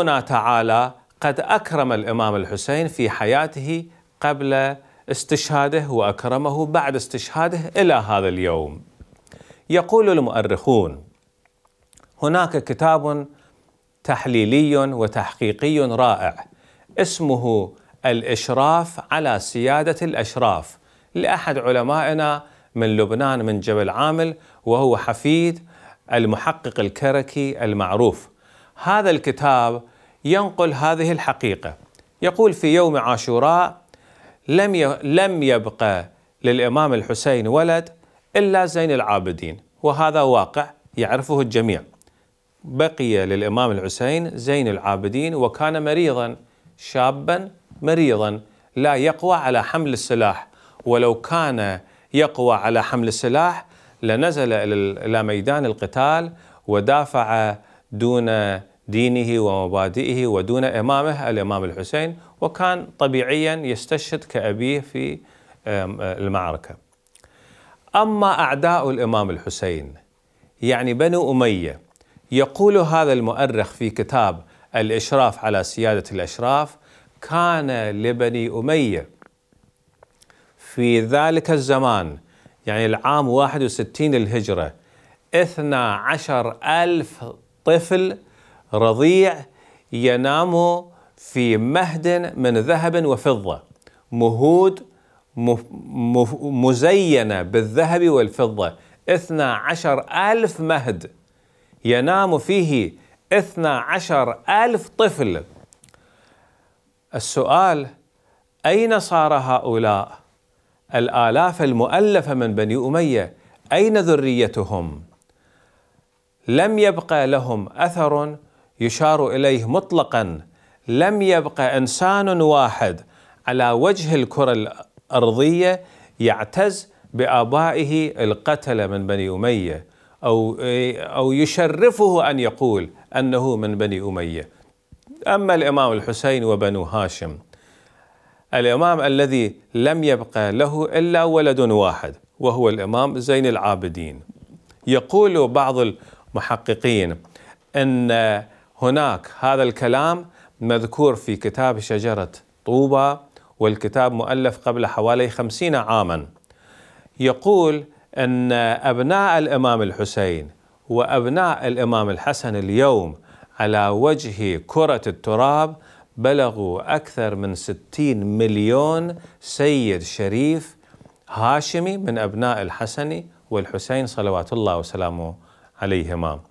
ربنا تعالى قد أكرم الإمام الحسين في حياته قبل استشهاده وأكرمه بعد استشهاده إلى هذا اليوم يقول المؤرخون هناك كتاب تحليلي وتحقيقي رائع اسمه الإشراف على سيادة الأشراف لأحد علمائنا من لبنان من جبل عامل وهو حفيد المحقق الكركي المعروف هذا الكتاب ينقل هذه الحقيقة يقول في يوم عاشوراء لم لم يبقى للإمام الحسين ولد إلا زين العابدين وهذا واقع يعرفه الجميع بقي للإمام الحسين زين العابدين وكان مريضا شابا مريضا لا يقوى على حمل السلاح ولو كان يقوى على حمل السلاح لنزل إلى ميدان القتال ودافع دون دينه ومبادئه ودون إمامه الإمام الحسين وكان طبيعيا يستشهد كأبيه في المعركة أما أعداء الإمام الحسين يعني بنو أمية يقول هذا المؤرخ في كتاب الإشراف على سيادة الأشراف كان لبني أمية في ذلك الزمان يعني العام 61 للهجرة 12 ألف طفل رضيع ينام في مهد من ذهب وفضة مهود مزينة بالذهب والفضة اثنا عشر ألف مهد ينام فيه اثنا عشر ألف طفل السؤال أين صار هؤلاء الآلاف المؤلفة من بني أمية أين ذريتهم؟ لم يبقى لهم اثر يشار اليه مطلقا لم يبقى انسان واحد على وجه الكره الارضيه يعتز بابائه القتله من بني اميه او او يشرفه ان يقول انه من بني اميه. اما الامام الحسين وبنو هاشم الامام الذي لم يبقى له الا ولد واحد وهو الامام زين العابدين. يقول بعض محققين أن هناك هذا الكلام مذكور في كتاب شجرة طوبى والكتاب مؤلف قبل حوالي خمسين عاما يقول أن أبناء الإمام الحسين وأبناء الإمام الحسن اليوم على وجه كرة التراب بلغوا أكثر من ستين مليون سيد شريف هاشمي من أبناء الحسن والحسين صلوات الله وسلامه عليهما